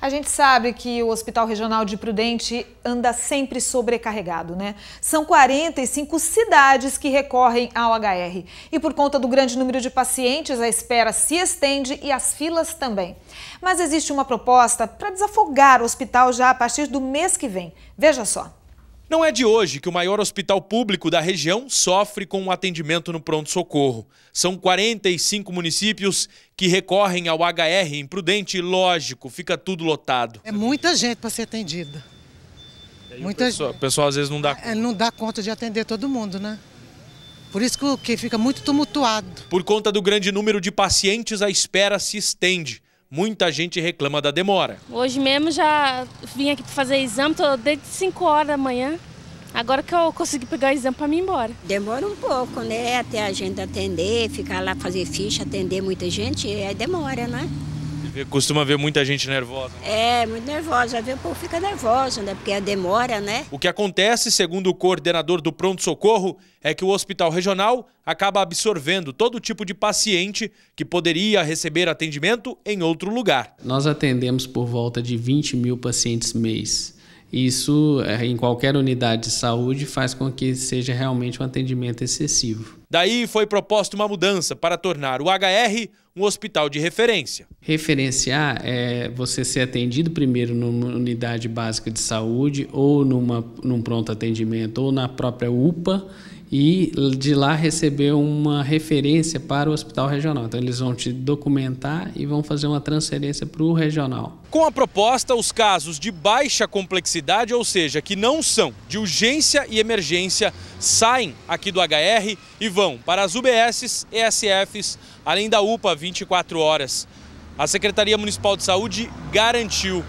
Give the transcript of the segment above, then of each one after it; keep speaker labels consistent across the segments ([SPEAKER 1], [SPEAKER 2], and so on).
[SPEAKER 1] A gente sabe que o Hospital Regional de Prudente anda sempre sobrecarregado, né? São 45 cidades que recorrem ao HR. E por conta do grande número de pacientes, a espera se estende e as filas também. Mas existe uma proposta para desafogar o hospital já a partir do mês que vem. Veja só. Não é de hoje que o maior hospital público da região sofre com o um atendimento no pronto-socorro. São 45 municípios que recorrem ao HR imprudente e, lógico, fica tudo lotado.
[SPEAKER 2] É muita gente para ser atendida.
[SPEAKER 1] Muita... O, pessoal, pessoal às vezes não dá
[SPEAKER 3] é,
[SPEAKER 2] Não dá conta de atender todo mundo, né? Por isso que fica muito tumultuado.
[SPEAKER 1] Por conta do grande número de pacientes, a espera se estende. Muita gente reclama da demora.
[SPEAKER 3] Hoje mesmo já vim aqui para fazer exame, tô desde 5 horas da manhã. Agora que eu consegui pegar o exame para mim ir embora. Demora um pouco, né? Até a gente atender, ficar lá
[SPEAKER 2] fazer ficha, atender muita gente, aí é demora, né?
[SPEAKER 1] costuma ver muita gente nervosa.
[SPEAKER 2] Né? É, muito nervosa. Já vê o povo fica nervoso, né? Porque a demora, né?
[SPEAKER 1] O que acontece, segundo o coordenador do pronto-socorro, é que o hospital regional acaba absorvendo todo tipo de paciente que poderia receber atendimento em outro lugar.
[SPEAKER 3] Nós atendemos por volta de 20 mil pacientes mês. Isso, é, em qualquer unidade de saúde, faz com que seja realmente um atendimento excessivo.
[SPEAKER 1] Daí foi proposta uma mudança para tornar o HR um hospital de referência.
[SPEAKER 3] Referenciar é você ser atendido primeiro numa unidade básica de saúde ou numa, num pronto atendimento ou na própria UPA e de lá receber uma referência para o hospital regional. Então eles vão te documentar e vão fazer uma transferência para o regional.
[SPEAKER 1] Com a proposta, os casos de baixa complexidade, ou seja, que não são de urgência e emergência, saem aqui do HR e vão para as UBSs, ESFs, além da UPA 24 horas. A Secretaria Municipal de Saúde garantiu.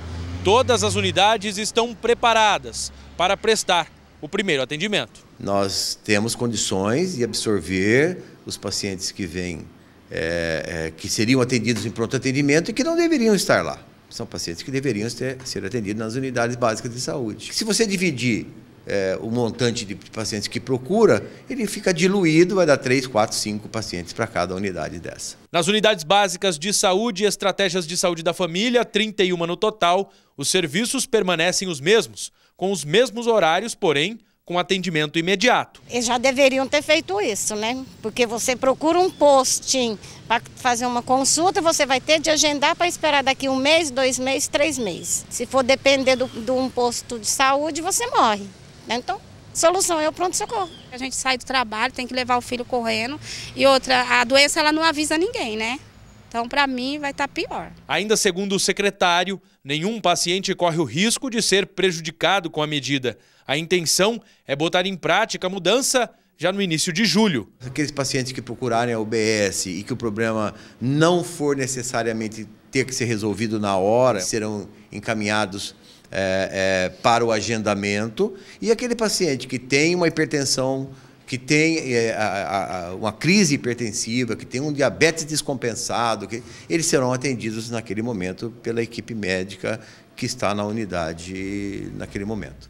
[SPEAKER 1] Todas as unidades estão preparadas para prestar o primeiro atendimento.
[SPEAKER 2] Nós temos condições de absorver os pacientes que vêm, é, é, que seriam atendidos em pronto atendimento e que não deveriam estar lá. São pacientes que deveriam ser atendidos nas unidades básicas de saúde. Se você dividir é, o montante de pacientes que procura, ele fica diluído, vai dar 3, 4, 5 pacientes para cada unidade dessa.
[SPEAKER 1] Nas unidades básicas de saúde e estratégias de saúde da família, 31 no total, os serviços permanecem os mesmos com os mesmos horários, porém com atendimento imediato.
[SPEAKER 2] Eles já deveriam ter feito isso, né? Porque você procura um posting para fazer uma consulta, você vai ter de agendar para esperar daqui um mês, dois meses, três
[SPEAKER 3] meses. Se for depender de um posto de saúde, você morre. Né? Então, solução é o pronto-socorro. A gente sai do trabalho, tem que levar o filho correndo. E outra, a doença ela não avisa ninguém, né? Então, para mim, vai estar tá pior.
[SPEAKER 1] Ainda segundo o secretário, nenhum paciente corre o risco de ser prejudicado com a medida. A intenção é botar em prática a mudança já no início de julho.
[SPEAKER 2] Aqueles pacientes que procurarem a UBS e que o problema não for necessariamente ter que ser resolvido na hora, serão encaminhados é, é, para o agendamento. E aquele paciente que tem uma hipertensão que tem é, a, a, uma crise hipertensiva, que tem um diabetes descompensado, que eles serão atendidos naquele momento pela equipe médica que está na unidade naquele momento.